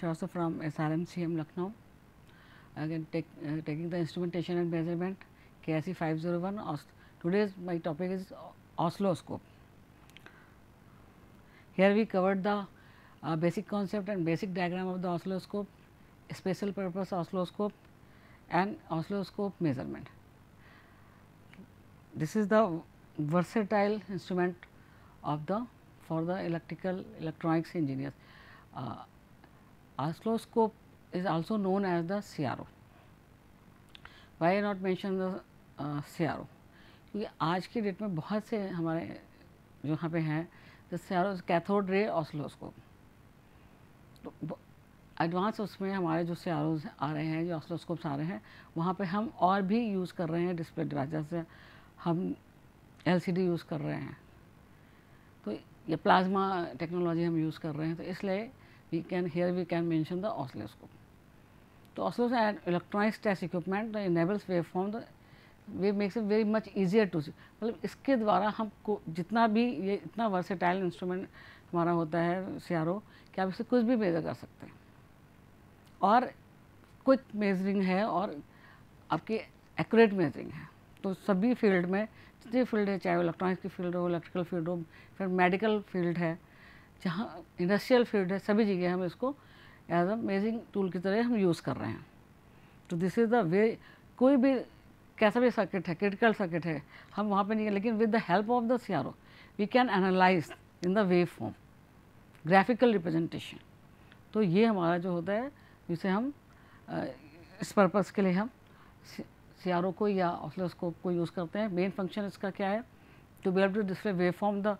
Ramesh also from SRMCM Lucknow. Again, take, uh, taking the instrumentation and measurement KSE 501. Os Today's my topic is oscilloscope. Here we covered the uh, basic concept and basic diagram of the oscilloscope, special purpose oscilloscope and oscilloscope measurement. This is the versatile instrument of the for the electrical electronics engineers. Uh, oscilloscope is also known as the CRO. Why I not mention the uh, CRO? क्योंकि आज के date में बहुत से हमारे जो यहाँ पे हैं सियारो कैथोड रे ऑसलोस्कोप तो एडवांस उसमें हमारे जो सियारोज आ रहे हैं जो ऑसलोस्कोप्स आ रहे हैं वहाँ पे हम और भी यूज़ कर रहे हैं डिस्प्ले डिवाइस जैसे हम एलसीडी यूज़ कर रहे हैं तो ये प्लाज्मा टेक्नोलॉजी हम यूज़ कर रहे हैं तो इसलिए we can here we can mention the oscilloscope. The oscilloscope and electronic test equipment the enables waveform the way makes it very much easier to see मतलब इसके द्वारा हमको जितना भी ये इतना वर्सेटाइल इंस्ट्रूमेंट हमारा होता है सी कि आप इससे कुछ भी मेजर कर सकते हैं और क्विक मेजरिंग है और आपकी एक्यूरेट मेजरिंग है तो सभी फील्ड में जितनी फील्ड है चाहे वो इलेक्ट्रॉनिक्स की फील्ड हो इलेक्ट्रिकल फील्ड हो फिर मेडिकल फील्ड है जहाँ इंडस्ट्रियल फील्ड है सभी जगह हम इसको एज अ मेजिंग टूल की तरह हम यूज़ कर रहे हैं तो दिस इज़ द वे कोई भी कैसा भी सर्किट है क्रिटिकल सर्किट है हम वहाँ पे नहीं गए लेकिन with the help of the C R O we can analyse in the waveform graphical representation तो ये हमारा जो होता है जिसे हम इस पर्पज़ के लिए हम सी को या ऑसलोस्कोप को यूज़ करते हैं मेन फंक्शन इसका क्या है to be able to display waveform the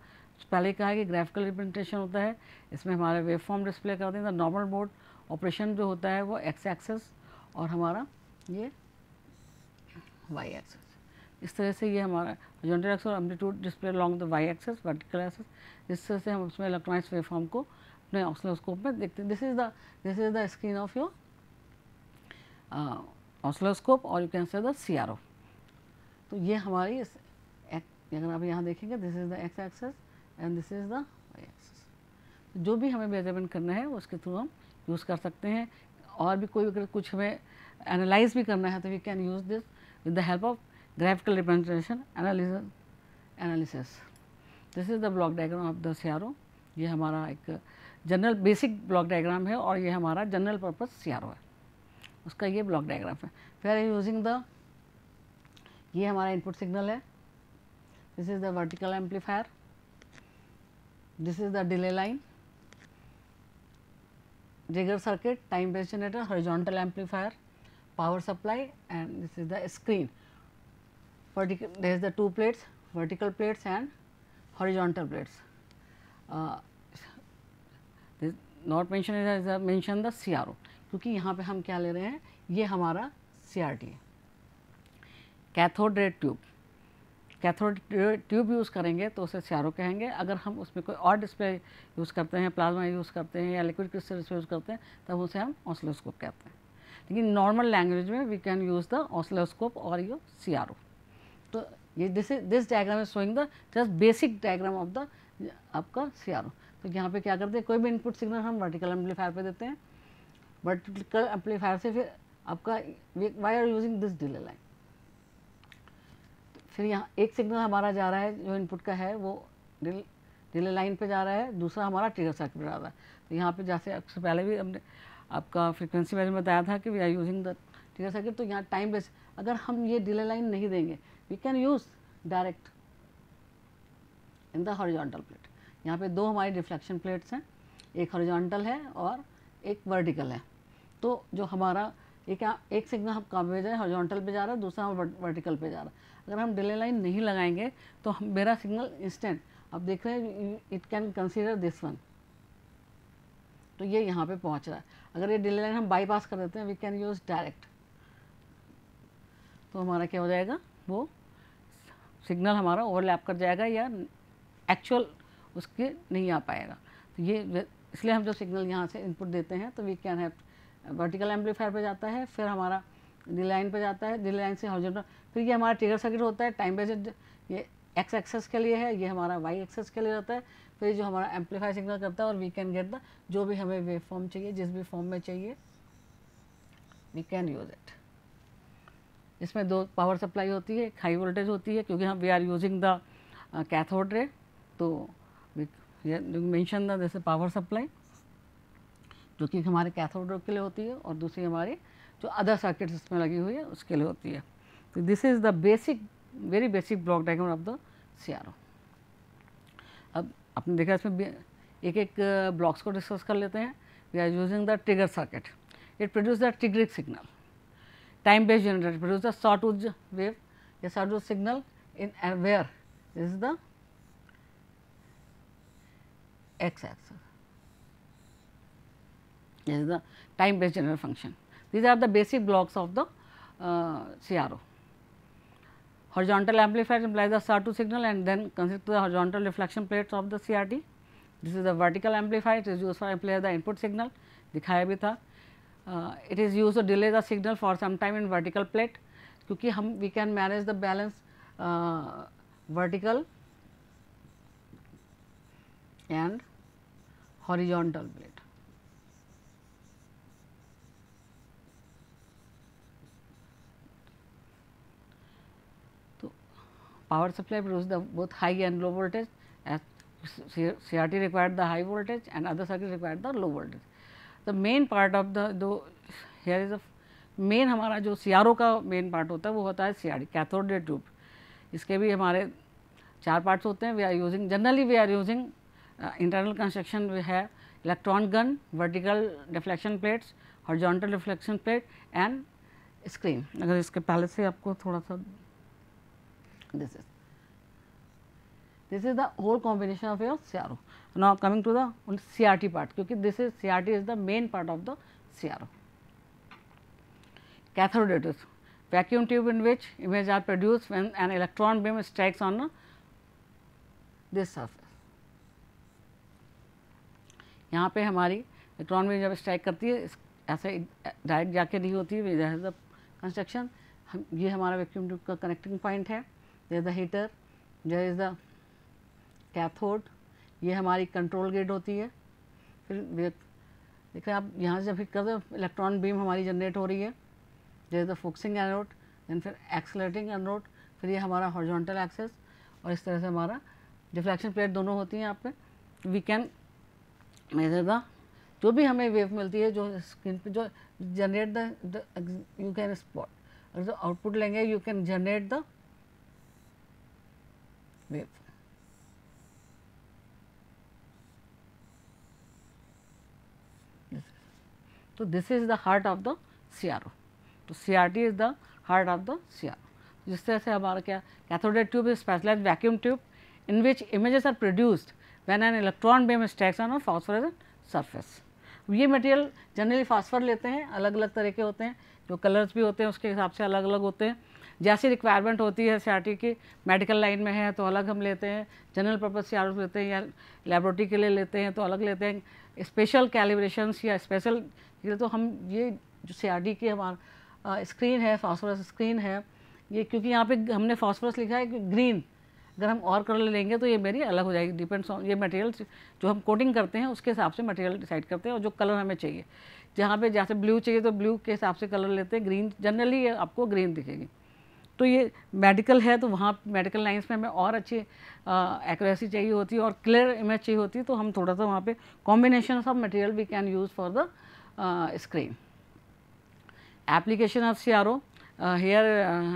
पहले कहा है कि ग्राफिकल रिप्रेजेंटेशन होता है इसमें हमारा वेव फॉर्म डिस्प्ले करते हैं नॉर्मल मोड ऑपरेशन जो होता है वो एक्स एक्सेस और हमारा ये वाई एक्सेस इस तरह से ये हमारा जोनटेड एक्सेस और amplitude display along the Y axis vertical axis इस तरह से हम उसमें इलेक्ट्रॉनिक्स वेब फॉर्म को अपने ऑक्सलोस्कोप में देखते हैं this is the this is the screen of your oscilloscope और you can see the C तो ये हमारी अगर आप यहाँ देखेंगे this is the X axis and this is the जो भी हमें मेजरमेंट करना है उसके थ्रू हम यूज़ कर सकते हैं और भी कोई अगर कुछ हमें एनालाइज भी करना है तो we can use this with the help of graphical representation analysis this is the block diagram of the CRO ये हमारा एक जनरल बेसिक ब्लॉक डायग्राम है और ये हमारा जनरल पर्पज़ सियारो है उसका ये ब्लॉक डायग्राम है फिर यूजिंग द ये हमारा इनपुट सिग्नल है this is the vertical amplifier This is the delay line, Jaeger circuit, time based generator, horizontal amplifier, power supply and this is the screen. Vertical, there is the two plates, vertical plates and horizontal plates. Uh, this not mentioned as the mention the CRO क्योंकि यहाँ पे हम क्या ले रहे हैं ये हमारा CRT है cathode ray tube cathode tube use करेंगे तो उसे सियारो कहेंगे अगर हम उसमें कोई और डिस्प्ले यूज़ करते हैं प्लाज्मा यूज़ करते हैं या लिक्विड क्रिस्टल डिस्प्ले यूज़ करते हैं तब उसे हम ऑसलोस्कोप कहते हैं लेकिन नॉर्मल लैंग्वेज में we can use the oscilloscope और यू सी तो ये this this diagram is showing the just basic diagram of the आपका सी तो यहाँ पे क्या करते हैं कोई भी इनपुट सिग्नल हम वर्टिकल एम्पलीफायर पे देते हैं वर्टिकल एम्पलीफायर से फिर आपका Y are using this delay line फिर यहाँ एक सिग्नल हमारा जा रहा है जो इनपुट का है वो रिल रिले लाइन पे जा रहा है दूसरा हमारा ट्रिगर सर्किट पर जा रहा है तो यहाँ पे जैसे सबसे पहले भी हमने आपका फ्रिक्वेंसी मैंने बताया था कि we are using the trigger circuit तो यहाँ टाइम बेस अगर हम ये डिले लाइन नहीं देंगे we can use direct in the horizontal plate यहाँ पे दो हमारी रिफ्लेक्शन प्लेट्स हैं एक हॉरिजॉन्टल है और एक वर्टिकल है तो जो हमारा ये क्या एक सिग्नल हम हैं हॉरिजॉन्टल पे जा रहा है दूसरा हम वर्टिकल पे जा रहा है अगर हम डिले लाइन नहीं लगाएंगे तो मेरा सिग्नल इंस्टेंट अब देख रहे हैं it can consider this one तो ये यहाँ पे पहुँच रहा है अगर ये डिले लाइन हम बाईपास कर देते हैं वी कैन यूज़ डायरेक्ट तो हमारा क्या हो जाएगा वो सिग्नल हमारा ओवरलैप कर जाएगा या एक्चुअल उसके नहीं आ पाएगा तो ये इसलिए हम जो सिग्नल यहाँ से इनपुट देते हैं तो we can have vertical amplifier पर जाता है फिर हमारा डी लाइन पर जाता है डी लाइन से हॉर्जेंटल फिर ये हमारा ट्रिगर सर्किट होता है टाइम बेस्ड ये एक्स एक्सेस के लिए है ये हमारा वाई एक्सेस के लिए रहता है फिर जो हमारा एम्पलीफाई सिग्नल करता है और वी कैन गेट द जो भी हमें वेव फॉर्म चाहिए जिस भी फॉर्म में चाहिए वी कैन यूज़ इट इसमें दो पावर सप्लाई होती है एक हाई वोल्टेज होती है क्योंकि हम we are using the cathode ray तो मैंशन द पावर सप्लाई जो कि हमारे कैथोड के लिए होती है और दूसरी हमारी जो अदर सर्किट इसमें लगी हुई है उसके लिए होती है तो this is the basic very basic block diagram of the C अब आपने देखा इसमें एक एक ब्लॉक्स को डिस्कस कर लेते हैं we are using the trigger circuit it produce the triggering signal based generator produce the sawtooth wave या sawtooth signal in this is the X axis is the time based general function. These are the basic blocks of the uh, CRO. Horizontal amplifier implies the SAR2 signal and then consider the horizontal reflection plates of the CRT. This is the vertical amplifier, it is used for amplify the input signal, दिखाया भी था. Uh, it is used to delay the signal for some time in vertical plate, क्योंकि हम we can manage the balance uh, vertical and horizontal plate. power supply produces the both high and low voltage as CRT required the high voltage and other circuit required the low voltage. The main part of the though here is a main हमारा जो सी का main part होता है वो होता है C R cathode tube इसके भी हमारे चार पार्ट्स होते हैं we are using generally we are using internal construction we have electron gun vertical deflection plates horizontal deflection plate and screen अगर इसके पहले से आपको थोड़ा सा this is this is the whole combination of your CRO. Now, coming to the CRT part, because this is CRT is the main part of the CRO. Cathode Cathodotus, vacuum tube in which image are produced when an electron beam strikes on a, this surface. यहाँ पे हमारी electron beam जब strike करती है ऐसे direct जाके नहीं होती है कंस्ट्रक्शन हम ये हमारा वैक्यूम ट्यूब का कनेक्टिंग पॉइंट है there is the heater there is the cathode ये हमारी कंट्रोल गेट होती है फिर देखिए आप यहाँ से फिर करते इलेक्ट्रॉन बीम हमारी जनरेट हो रही है there the focusing anode then फिर एक्सलेटिंग एनरोड फिर ये हमारा हॉर्जोंटल एक्सेस और इस तरह से हमारा डिफ्लेक्शन प्लेट दोनों होती हैं आप पे वी कैन मेजर द जो भी हमें वेव मिलती है जो स्क्रीन पे जो generate the you can spot और जो आउटपुट लेंगे you can generate the with So, this is the heart of the CRO. तो CRT is the heart of the CRO. जिस तरह से हमारा क्या cathode tube is specialized vacuum tube in which images are produced when an electron beam strikes on a phosphorescent surface. ये material generally phosphor लेते हैं अलग अलग तरह के होते हैं जो कलर्स भी होते हैं उसके हिसाब से अलग अलग होते हैं जैसी रिक्वायरमेंट होती है सी की मेडिकल लाइन में है तो अलग हम लेते हैं जनरल पर्पज़ सी लेते हैं या लेबोरेटरी के लिए लेते हैं तो अलग लेते हैं स्पेशल कैलिब्रेशन या स्पेशल तो हम ये जो सी की हमारा स्क्रीन है फॉस्फोरस स्क्रीन है ये क्योंकि यहाँ पे हमने फॉस्फोरस लिखा है ग्रीन अगर हम और कलर लेंगे तो ये मेरी अलग हो जाएगी डिपेंड्स ऑन ये मटेरियल जो हम कोटिंग करते हैं उसके हिसाब से मटेरियल डिसाइड करते हैं और जो कलर हमें चाहिए जहाँ पे जैसे ब्लू चाहिए तो ब्लू के हिसाब से कलर लेते हैं ग्रीन जनरली आपको ग्रीन दिखेगी तो ये मेडिकल है तो वहाँ मेडिकल लाइन्स में हमें और अच्छी एक्यूरेसी चाहिए होती है और क्लियर इमेज चाहिए होती है तो हम थोड़ा सा वहाँ पे combination of material we can use for the screen of C R O here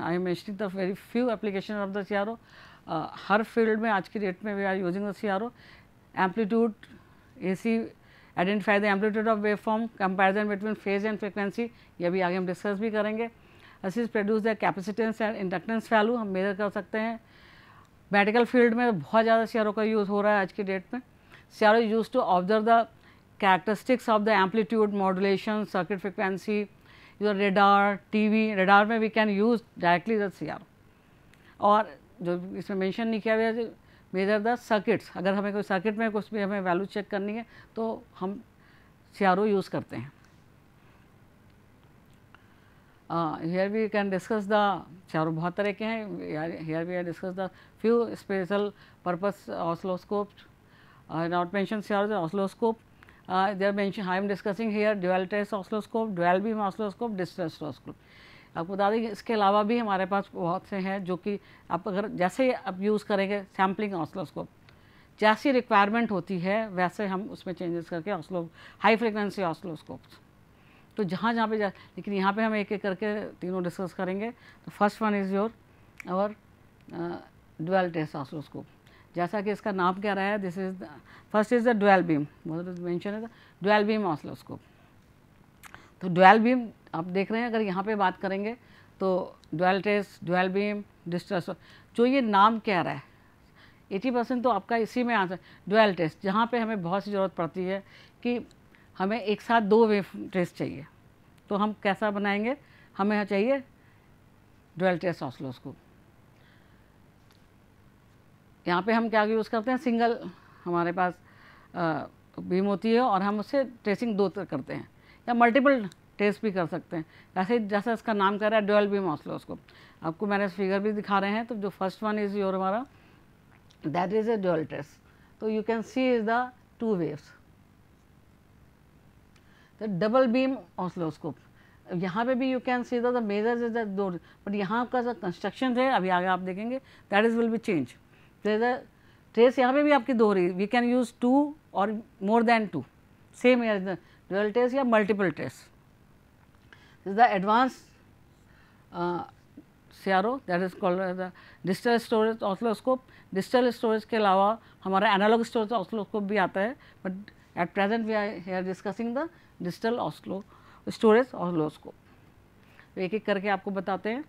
I am am the very few application of the C R O हर फील्ड में आज की डेट में we are using the C R O amplitude A C identify the amplitude of waveform comparison between phase and frequency ये भी आगे हम discuss भी करेंगे असिस produce the capacitance and inductance value हम मेजर कर सकते हैं मेडिकल फील्ड में बहुत ज़्यादा सीआरओ का यूज़ हो रहा है आज के डेट में CRO use to observe the characteristics of the amplitude modulation circuit frequency your radar TV radar में we can use directly the CRO और जो इसमें मेंशन नहीं किया गया मेजर द सर्किट्स अगर हमें कोई सर्किट में कुछ भी हमें वैल्यू चेक करनी है तो हम सी यूज़ करते हैं here we can discuss the चारो बहुत तरह के हैं here we are discuss the few special purpose oscilloscope not mention CRO oscilloscope there mention I am discussing here dual trace oscilloscope dual beam oscilloscope डिस्ट्रेस्टोस्कोप आपको बता दें इसके अलावा भी हमारे पास बहुत से हैं जो कि आप अगर जैसे ही आप यूज़ करेंगे सैम्पलिंग ऑसलोस्कोप जैसी रिक्वायरमेंट होती है वैसे हम उसमें चेंजेस करके ऑसलो हाई फ्रिक्वेंसी ऑसलोस्कोप्स तो जहाँ जहाँ पे जा लेकिन यहाँ पे हम एक एक करके तीनों डिस्कस करेंगे तो फर्स्ट वन इज़ योर और डुअल टेस्ट ऑसोस्कोप जैसा कि इसका नाम क्या रहा है this is first is the dual beam mention is the dual beam oscilloscope तो डुअल बीम आप देख रहे हैं अगर यहाँ पे बात करेंगे तो डुअल टेस्ट डुअल बीम डिस्ट्रेस जो ये नाम कह रहा है एटी परसेंट तो आपका इसी में आंसर डुअल टेस्ट जहाँ पे हमें बहुत सी ज़रूरत पड़ती है कि हमें एक साथ दो वेव टेस्ट चाहिए तो हम कैसा बनाएंगे हमें चाहिए डुअल टेस्ट ऑसलोस्कोप यहाँ पे हम क्या यूज़ करते हैं सिंगल हमारे पास बीम होती है और हम उससे ट्रेसिंग दो तरह करते हैं या मल्टीपल टेस्ट भी कर सकते हैं ऐसे जैसा इसका नाम कह रहा है डुअल बीम ऑसलोस्कोप आपको मैंने फिगर भी दिखा रहे हैं तो जो फर्स्ट वन इज़ योर हमारा that is a dual trace तो you can see is the two waves double beam oscilloscope यहाँ पे भी you can see the measure is the दो बट यहाँ का जो कंस्ट्रक्शन है अभी आगे आप देखेंगे that is will be change the trace यहाँ पे भी आपकी दो रही वी कैन यूज टू और more than two same as trace या multiple trace the advance CRO that is called digital storage oscilloscope digital storage के अलावा हमारा एनालॉग स्टोरेज ऑसलोस्कोप भी आता है but at present we I are discussing the digital oscillo storage oscilloscope तो एक एक करके आपको बताते हैं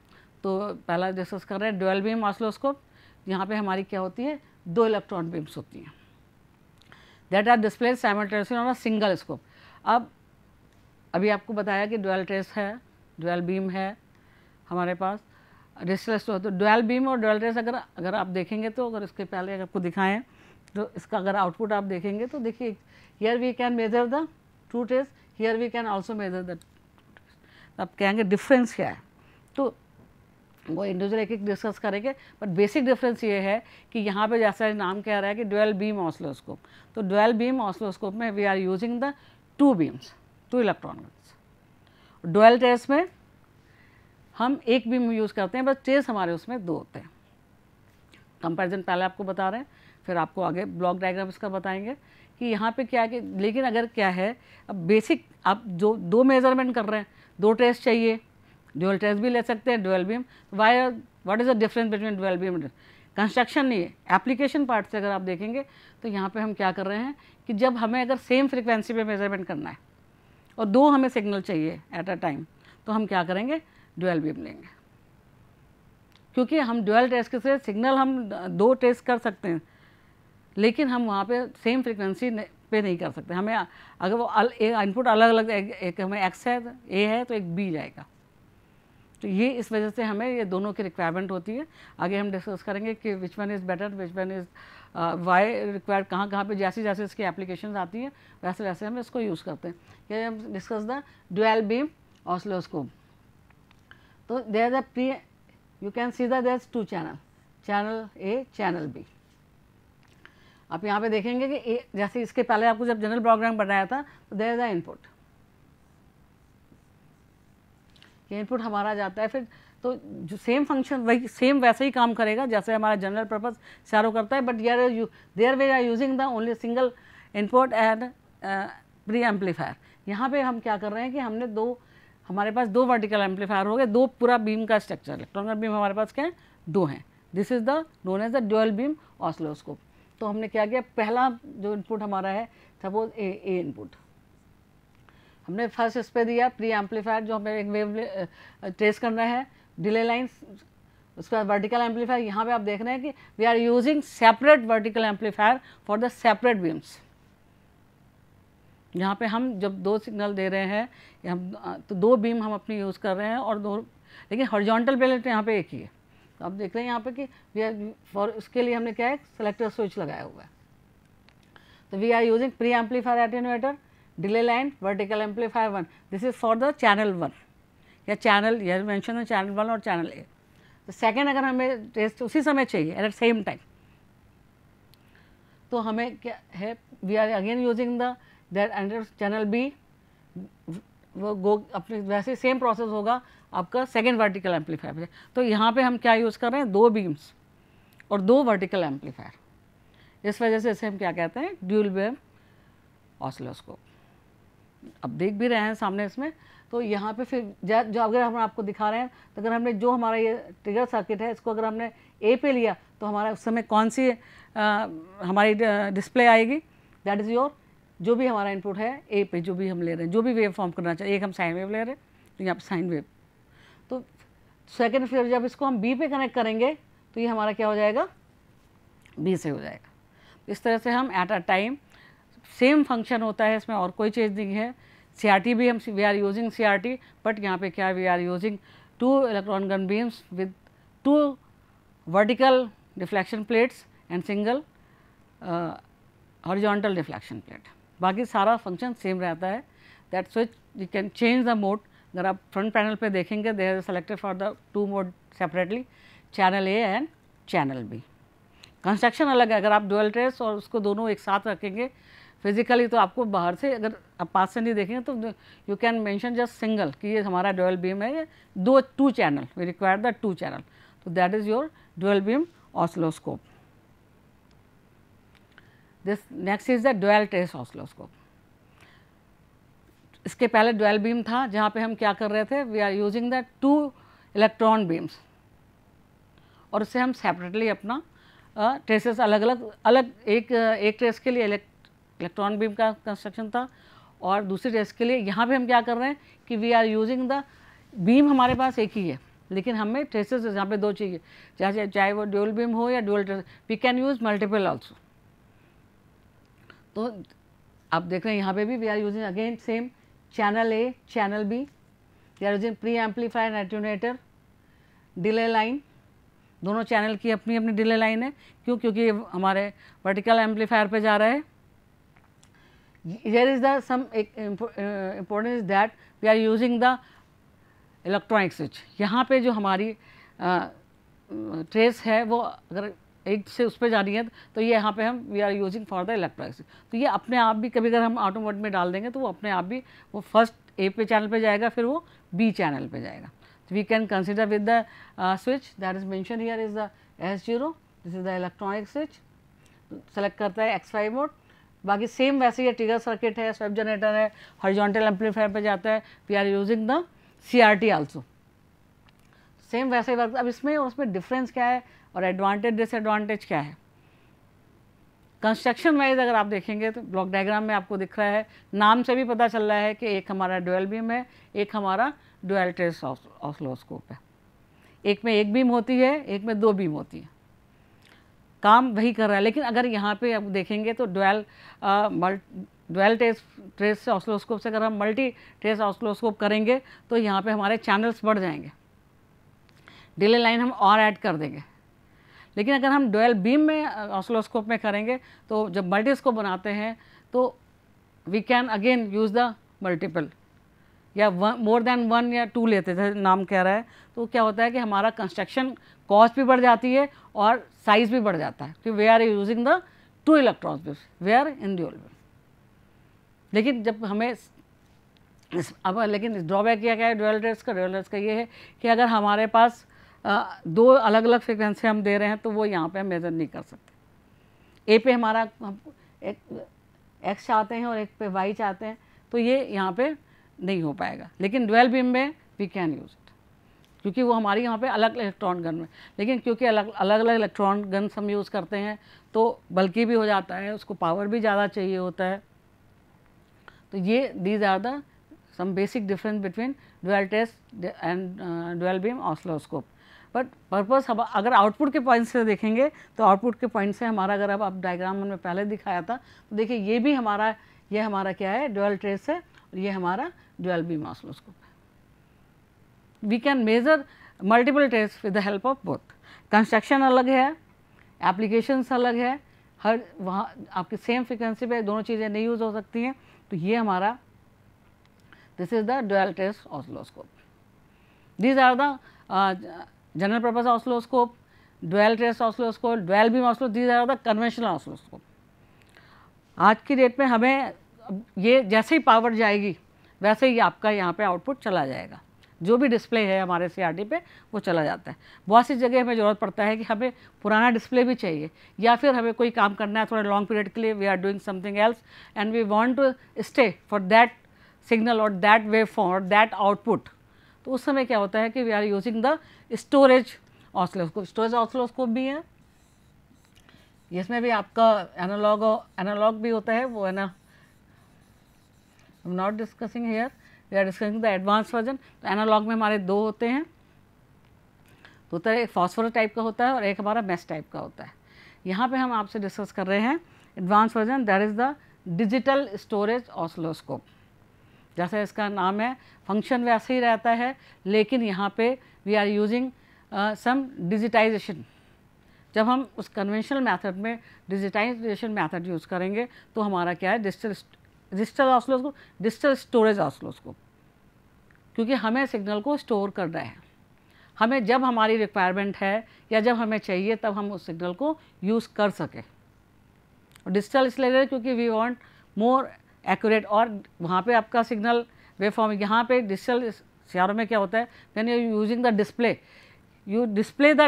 तो पहला डिस्कस कर रहे हैं डुअल बीम ऑस्लोस्कोप यहाँ पे हमारी क्या होती है दो इलेक्ट्रॉन बीम्स होती हैं that are display simultaneously on a single scope अब अभी आपको बताया कि डोल ट्रेस है डोल बीम है हमारे पास स्टोर तो, तो डोल बीम और डुअल ट्रेस अगर अगर आप देखेंगे तो अगर इसके पहले आपको दिखाएं तो इसका अगर आउटपुट आप देखेंगे तो देखिए here we can measure the two test here we can also measure that अब कहेंगे डिफरेंस क्या है तो वो इंडिविजुअल एक एक डिस्कस करेंगे बट बेसिक डिफरेंस ये है कि यहाँ पे जैसा नाम कह रहा है कि ड्वेल बीम ऑसलोस्कोप तो ड्वेल बीम ऑसलोस्कोप में we are using the two beams two electron guns dual trace में हम एक बीम यूज़ करते हैं बस टेस्ट हमारे उसमें दो होते हैं कंपेरिजन पहले आपको बता रहे हैं फिर आपको आगे ब्लॉक डायग्राम इसका बताएंगे कि यहाँ पे क्या कि लेकिन अगर क्या है अब बेसिक आप जो दो मेज़रमेंट कर रहे हैं दो टेस्ट चाहिए डुअल टेस्ट भी ले सकते हैं dual beam why what is the difference between dual beam construction नहीं है एप्लीकेशन पार्ट से अगर आप देखेंगे तो यहाँ पे हम क्या कर रहे हैं कि जब हमें अगर सेम फ्रिक्वेंसी पे मेजरमेंट करना है और दो हमें सिग्नल चाहिए एट अ टाइम तो हम क्या करेंगे डुअल बीम लेंगे क्योंकि हम डुअल टेस्ट के सिग्नल हम दो टेस्ट कर सकते हैं लेकिन हम वहाँ पे सेम फ्रिक्वेंसी पे नहीं कर सकते हमें अगर वो अल, एक इनपुट अलग अलग एक, एक हमें एक्स है ए है तो एक बी जाएगा तो ये इस वजह से हमें ये दोनों की रिक्वायरमेंट होती है आगे हम डिस्कस करेंगे कि which one is better which one is why required कहाँ कहाँ पे जैसे जैसे इसकी एप्लीकेशन आती है वैसे वैसे हम इसको यूज़ करते हैं ये हम discuss the dual beam oscilloscope तो there the pre you can see two two channel channel A channel B आप यहाँ पे देखेंगे कि जैसे इसके पहले आपको जब जनरल प्रोग्राम बनाया था तो देर इज़ इनपुट इनपुट हमारा जाता है फिर तो जो सेम फंक्शन वही सेम वैसे ही काम करेगा जैसे हमारा जनरल पर्पज़ सैरो करता है बट यार there we are using the only single input and pre amplifier यहाँ पे हम क्या कर रहे हैं कि हमने दो हमारे पास दो वर्टिकल एम्पलीफायर हो गए दो पूरा बीम का स्ट्रक्चर इलेक्ट्रॉनिक बीम हमारे पास क्या है दो हैं this is the known as the dual beam oscilloscope तो हमने क्या किया पहला जो इनपुट हमारा है सपोज ए ए इनपुट हमने फर्स्ट इस पर दिया प्री एम्पलीफायर जो हमें एक वेव ट्रेस करना है डिले लाइन्स उसके बाद वर्टिकल एम्पलीफायर यहाँ पे आप देख रहे हैं कि we are using separate vertical amplifier for the separate beams यहाँ पे हम जब दो सिग्नल दे रहे हैं हम तो दो बीम हम अपनी यूज़ कर रहे हैं और दो लेकिन हॉरिजॉन्टल पेलेट तो यहाँ पे एक ही है तो आप देख रहे हैं यहाँ पे कि वी आर फॉर उसके लिए हमने क्या है सेलेक्टर स्विच लगाया हुआ है तो we are using pre amplifier attenuator delay line vertical amplifier one this is for the channel one या चैनल यह मैंशन चैनल वन और चैनल ए तो सेकेंड अगर हमें टेस्ट उसी समय चाहिए एट द सेम टाइम तो हमें क्या है we are again using the that and channel B वो गो अपने वैसे सेम प्रोसेस होगा आपका सेकेंड वर्टिकल एम्पलीफायर है तो यहाँ पे हम क्या यूज़ कर रहे हैं दो बीम्स और दो वर्टिकल एम्पलीफायर इस वजह से इसे हम क्या कहते हैं ड्यूल बेम ऑसलोस्कोप अब देख भी रहे हैं सामने इसमें तो यहाँ पे फिर जो अगर हम आपको दिखा रहे हैं तो अगर हमने जो हमारा ये ट्रिगर सर्किट है इसको अगर हमने ए पे लिया तो हमारा उस समय कौन सी आ, हमारी डिस्प्ले आएगी दैट इज़ योर जो भी हमारा इनपुट है ए पे जो भी हम ले रहे हैं जो भी वेव फॉर्म करना चाहिए एक हम साइन वेव ले रहे हैं तो यहाँ पर साइन वेव सेकेंड फेयर जब इसको हम बी पे कनेक्ट करेंगे तो ये हमारा क्या हो जाएगा बी से हो जाएगा इस तरह से हम at a time same function होता है इसमें और कोई चीज़ नहीं है सी भी हम we are using C but यहाँ पे क्या we are using two electron gun beams with two vertical deflection plates and single horizontal deflection plate बाकी सारा फंक्शन सेम रहता है that switch you can change the mode अगर आप front panel पे देखेंगे they are selected for the two mode separately channel A and channel B construction अलग है अगर आप डुअल ट्रेस और उसको दोनों एक साथ रखेंगे फिजिकली तो आपको बाहर से अगर आप पास से नहीं देखेंगे तो you can mention just single कि ये हमारा डुअल बीम है ये दो two channel we require the two channel तो that is your dual beam oscilloscope this next is the dual trace oscilloscope इसके पहले ड्वेल बीम था जहाँ पे हम क्या कर रहे थे we are using the two electron beams और उससे हम सेपरेटली अपना ट्रेसेस अलग अलग अलग एक एक ट्रेस के लिए इलेक्ट्रॉन बीम का कंस्ट्रक्शन था और दूसरी ट्रेस के लिए यहाँ पे हम क्या कर रहे हैं कि we are using the beam हमारे पास एक ही है लेकिन हमें ट्रेसेस यहाँ पे दो चाहिए चाहे चाहे वो ड्यूल बीम हो या dual trace we can use multiple also तो आप देख रहे हैं यहाँ पे भी we are using again same channel A, channel B, there is a pre-amplifier and attenuator, delay line, दोनों चैनल की अपनी अपनी delay line है क्यों क्योंकि हमारे वर्टिकल एम्पलीफायर पे जा रहा है here is the some importance that we are using the electronic switch यहाँ पे जो हमारी trace है वो अगर एक से उस पर जानी है तो ये यहाँ पे हम we are using for the electronics तो ये अपने आप भी कभी अगर हम ऑटो मोड में डाल देंगे तो वो अपने आप भी वो फर्स्ट ए पे चैनल पे जाएगा फिर वो बी चैनल पे जाएगा तो we can consider with the switch that is mention here is the S zero this is the electronic switch select करता है एक्स फाइव मोड बाकी सेम वैसे ये टिगर सर्किट है स्वेप जनरेटर है हॉरिजॉन्टल एम्पलीफायर पर जाता है we are using the C R T also same वैसे वर्क अब इसमें उसमें डिफरेंस क्या है और एडवांटेज डिसएडवांटेज क्या है कंस्ट्रक्शन वाइज अगर आप देखेंगे तो ब्लॉक डायग्राम में आपको दिख रहा है नाम से भी पता चल रहा है कि एक हमारा डुअल बीम है एक हमारा डुअल ट्रेस ऑसलोस्कोप है एक में एक बीम होती है एक में दो बीम होती है काम वही कर रहा है लेकिन अगर यहाँ पे आप देखेंगे तो डुअल डुअल ट्रेस ट्रेस से ऑसलोस्कोप से अगर हम मल्टी ट्रेस ऑसलोस्कोप करेंगे तो यहाँ पर हमारे चैनल्स बढ़ जाएंगे डिले लाइन हम और ऐड कर देंगे लेकिन अगर हम डोयल बीम में ऑसलोस्कोप में करेंगे तो जब मल्टीस्कोप बनाते हैं तो we can again use the multiple या मोर देन वन या टू लेते थे नाम कह रहा है तो क्या होता है कि हमारा कंस्ट्रक्शन कॉस्ट भी बढ़ जाती है और साइज़ भी बढ़ जाता है क्योंकि we are using the two electron beams we are in dual beam लेकिन जब हमें इस अब लेकिन ड्रॉबैक क्या क्या है ड्यूल रेट्स का ड्यूल रेट्स का ये है कि अगर हमारे पास दो अलग अलग फ्रिक्वेंसी हम दे रहे हैं तो वो यहाँ पे हम मेज़र नहीं कर सकते ए पे हमारा हम एक एक्स चाहते हैं और एक पे वाई चाहते हैं तो ये यहाँ पे नहीं हो पाएगा लेकिन डुअल बीम में वी कैन यूज़ इट क्योंकि वो हमारे यहाँ पे अलग इलेक्ट्रॉन गन में लेकिन क्योंकि अलग अलग अलग इलेक्ट्रॉन गन हम यूज़ करते हैं तो बल्कि भी हो जाता है उसको पावर भी ज़्यादा चाहिए होता है तो ये these are the some basic difference between dual test and dual beam oscilloscope but purpose हम अगर आउटपुट के पॉइंट से देखेंगे तो आउटपुट के पॉइंट से हमारा अगर अब आप डायग्राम हमने पहले दिखाया था तो देखिए ये भी हमारा ये हमारा क्या है डुअल ट्रेस है और ये हमारा डोल बी मॉसलोस्कोप है we can measure multiple trace with the help of both construction अलग है एप्लीकेशंस अलग है हर वहाँ आपकी सेम फ्रिक्वेंसी पर दोनों चीज़ें नहीं यूज़ हो सकती हैं तो ये हमारा this is the dual trace oscilloscope these are the general purpose oscilloscope, dual trace oscilloscope, dual beam oscilloscope, these are the conventional oscilloscope. आज की डेट में हमें ये जैसे ही पावर जाएगी वैसे ही आपका यहाँ पे आउटपुट चला जाएगा जो भी डिस्प्ले है हमारे सी पे वो चला जाता है बहुत सी जगह हमें ज़रूरत पड़ता है कि हमें पुराना डिस्प्ले भी चाहिए या फिर हमें कोई काम करना है थोड़ा लॉन्ग पीरियड के लिए we are doing something else and we want to stay for that signal और दैट वेव फॉर और दैट आउटपुट तो उस समय क्या होता है कि we are using the storage oscilloscope storage oscilloscope भी है इसमें भी आपका एनालॉग एनालॉग भी होता है वो है ना am not discussing here we are discussing the advance version तो एनालॉग में हमारे दो होते हैं तो होता है एक फॉस्फोरस टाइप का होता है और एक हमारा मेस टाइप का होता है यहाँ पे हम आपसे डिस्कस कर रहे हैं advance version that is the digital storage oscilloscope जैसा इसका नाम है फंक्शन वैसे ही रहता है लेकिन यहाँ पे we are using some digitization जब हम उस कन्वेंशनल मेथड में डिजिटाइजेशन मेथड यूज़ करेंगे तो हमारा क्या है digital digital oscilloscope digital storage oscilloscope क्योंकि हमें सिग्नल को स्टोर करना है हमें जब हमारी रिक्वायरमेंट है या जब हमें चाहिए तब हम उस सिग्नल को यूज़ कर सकें डिजिटल इसलिए क्योंकि वी वांट मोर एक्यूरेट और वहाँ पे आपका सिग्नल वेफॉर्म यहाँ पे डिजिटल सियारों में क्या होता है then you using the display you display the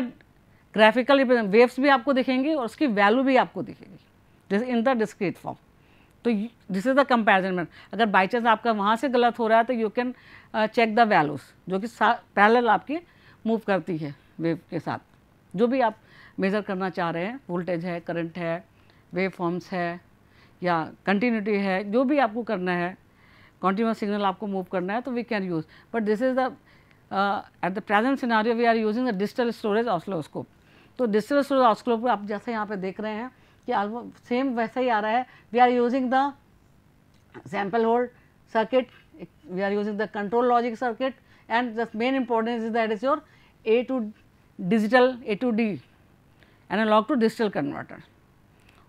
graphical waves भी आपको दिखेंगी और उसकी वैल्यू भी आपको दिखेगी this in the discrete form तो दिस इज़ द कंपेरिजन में अगर बाई चांस आपका वहाँ से गलत हो रहा है तो you can check the values जो कि पैरल आपकी मूव करती है वेव के साथ जो भी आप मेज़र करना चाह रहे हैं वोल्टेज है करंट है वेव फॉर्म्स है या कंटिन्यूटी है जो भी आपको करना है कॉन्टिन्यूस सिग्नल आपको मूव करना है तो we can use but this is the at the present scenario we are using the digital storage oscilloscope तो डिजिटल स्टोरेज ऑस्लोप आप जैसे यहाँ पे देख रहे हैं कि सेम वैसा ही आ रहा है we are using the sample hold circuit are using the control logic circuit and circuit main the is that is your A to digital A to D and D lock to digital converter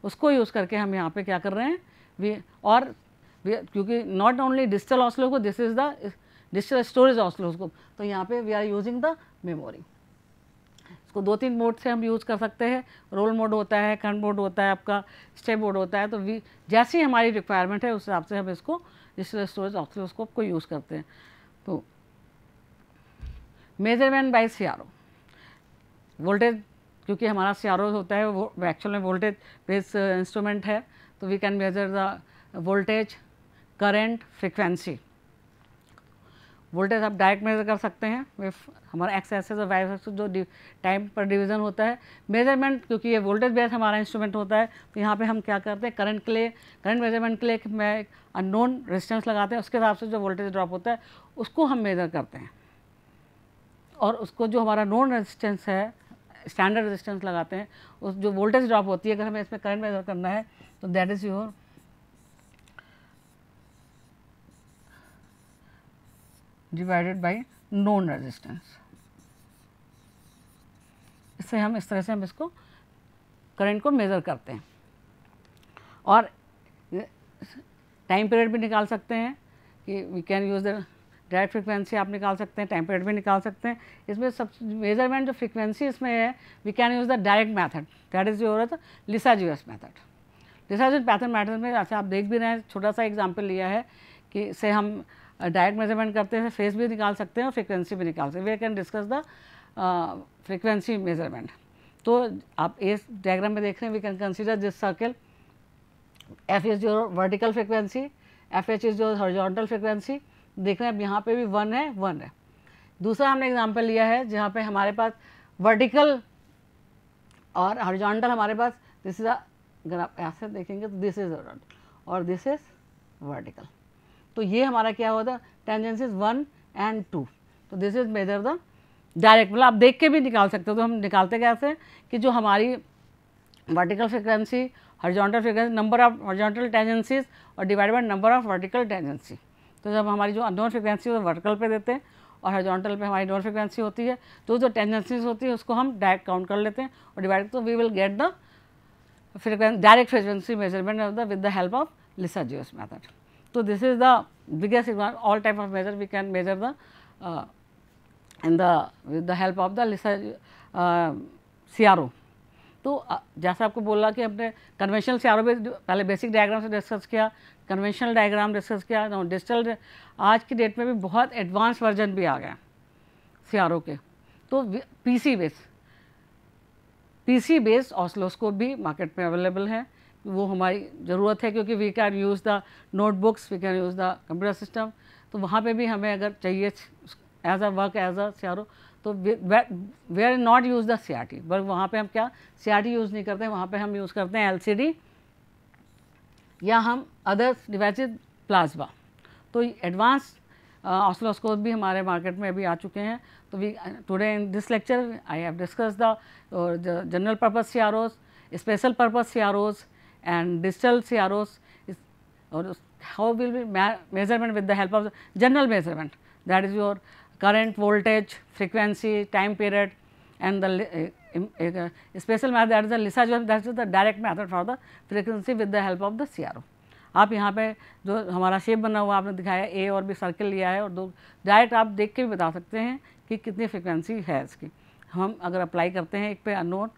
उसको use करके हम यहाँ पे क्या कर रहे हैं we और वी क्योंकि नॉट ओनली डिजिटल ऑसलो को this is the digital storage oscillo को तो यहाँ पे we are using the memory इसको दो तीन मोड से हम यूज़ कर सकते हैं रोल मोड होता है कंट मोड होता है आपका स्टेप मोड होता है तो वी जैसी हमारी रिक्वायरमेंट है उस हिसाब से हम इसको डिजिटल स्टोरेज ऑसलोस्कोप को यूज़ करते हैं तो measurement by C R O voltage क्योंकि हमारा सी होता है वो एक्चुअल में वोल्टेज बेस इंस्ट्रूमेंट है तो we can measure the voltage current frequency voltage आप डायरेक्ट मेजर कर सकते हैं विफ हमारा एक्स एक्सेस और वाई एक्सेस जो टाइम पर डिवीजन होता है मेजरमेंट क्योंकि ये वोल्टेज बेस हमारा इंस्ट्रूमेंट होता है तो यहाँ पे हम क्या करते हैं करंट के लिए करंट मेजरमेंट के लिए मैं अननोन रेजिस्टेंस लगाते हैं उसके हिसाब से जो वोल्टेज ड्रॉप होता है उसको हम मेजर करते हैं और उसको जो हमारा नॉन रेजिस्टेंस है स्टैंडर्ड रेजिस्टेंस लगाते हैं उस जो वोल्टेज ड्रॉप होती है अगर हमें इसमें करंट मेजर करना है तो that is your divided by known resistance इससे हम इस तरह से हम इसको करंट को मेज़र करते हैं और टाइम पीरियड भी निकाल सकते हैं कि we can use the direct frequency आप निकाल सकते हैं टाइम पीरियड भी निकाल सकते हैं इसमें सब मेजरमेंट जो फ्रिक्वेंसी इसमें है we can use the direct method that is your Lissajous method Lissajous pattern method में अच्छा आप देख भी रहे हैं छोटा सा एग्जाम्पल लिया है कि से हम डायरेक्ट मेजरमेंट करते हैं फेस भी निकाल सकते हैं और फ्रिक्वेंसी भी निकाल सकते हैं we can discuss the frequency measurement तो आप इस डायग्राम में देख रहे हैं we can consider this circle F is your vertical frequency F H is your horizontal frequency देख रहे हैं अब यहाँ पे भी वन है वन है दूसरा हमने एग्जाम्पल लिया है जहाँ पे हमारे पास वर्टिकल और हॉरिजॉन्टल हमारे पास दिस इज अगर आप ऐसे देखेंगे तो दिस इज हॉरिजॉन्टल और दिस इज वर्टिकल तो ये हमारा क्या हुआ था tangents is one and two तो this is measure the direct मतलब आप देख के भी निकाल सकते हो तो हम निकालते कैसे कि जो हमारी vertical frequency horizontal frequency number of horizontal tangencies और divide by number of vertical tangency तो जब हमारी जो अननोन फ्रिक्वेंसी वो वर्टिकल पे देते हैं और हॉरिजॉन्टल पे हमारी नोन फ्रिक्वेंसी होती है तो जो टेंजेंसीज होती है उसको हम डायरेक्ट काउंट कर लेते हैं और डिवाइड तो we will get the frequency direct frequency measurement of the with the help of Lissajous method तो this is the biggest all type of measure we can measure the in the with the help of the Lissajous C R O तो जैसा आपको बोला कि हमने conventional से आर पहले बेसिक डायग्राम से डिस्कस किया कन्वेंशनल डायग्राम डिस्कस किया डिजिटल आज की डेट में भी बहुत एडवांस वर्जन भी आ गया सी के तो P C base P C based oscilloscope भी मार्केट में अवेलेबल है वो हमारी ज़रूरत है क्योंकि we can use the notebooks we can use the computer system तो वहाँ पे भी हमें अगर चाहिए as a work as a C तो we are not use the C R T but वहाँ पर हम क्या सी आर टी यूज़ नहीं करते वहाँ पर हम यूज़ करते हैं एल सी डी या हम अदर्स डिवाइस प्लाज्मा तो एडवांस ऑसलोस्कोप uh, भी हमारे मार्केट में अभी आ चुके हैं तो we today in this lecture I have discuss the general purpose C R Os special purpose C R Os and digital C R Os और how will be measurement with the help of the general measurement that is current, voltage, frequency, time period and the uh, special method that is the Lisa that is the direct method for the frequency with the help of the CRO. आप यहाँ पे जो हमारा shape बना हुआ आपने दिखाया ए और भी सर्किल लिया है और दो डायरेक्ट आप देख के भी बता सकते हैं कि कितनी फ्रिक्वेंसी है इसकी हम अगर अप्लाई करते हैं एक पे अनोन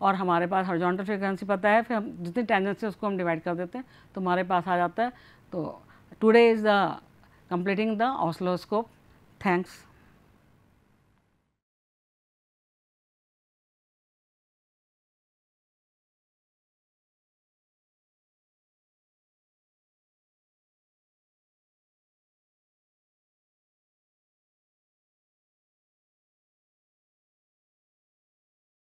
और हमारे पास हॉरिजॉन्टल फ्रिक्वेंसी पता है फिर हम जितनी टेंजेंसी उसको हम डिवाइड कर देते हैं तो हमारे पास आ जाता है तो today is the completing the oscilloscope thanks